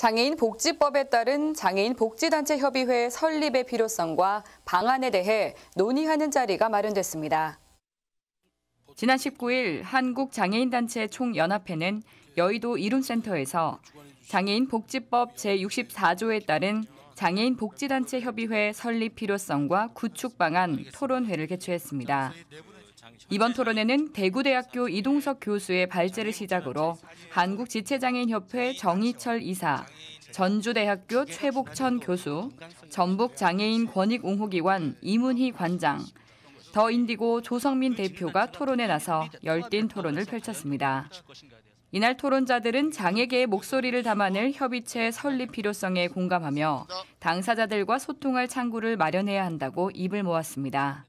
장애인 복지법에 따른 장애인 복지단체 협의회 설립의 필요성과 방안에 대해 논의하는 자리가 마련됐습니다. 지난 19일 한국장애인단체 총연합회는 여의도 이룸센터에서 장애인 복지법 제64조에 따른 장애인 복지단체 협의회 설립 필요성과 구축 방안 토론회를 개최했습니다. 이번 토론회는 대구대학교 이동석 교수의 발제를 시작으로 한국지체장애인협회 정희철 이사, 전주대학교 최복천 교수, 전북장애인 권익옹호기관 이문희 관장, 더 인디고 조성민 대표가 토론에 나서 열띤 토론을 펼쳤습니다. 이날 토론자들은 장애계의 목소리를 담아낼 협의체 설립 필요성에 공감하며 당사자들과 소통할 창구를 마련해야 한다고 입을 모았습니다.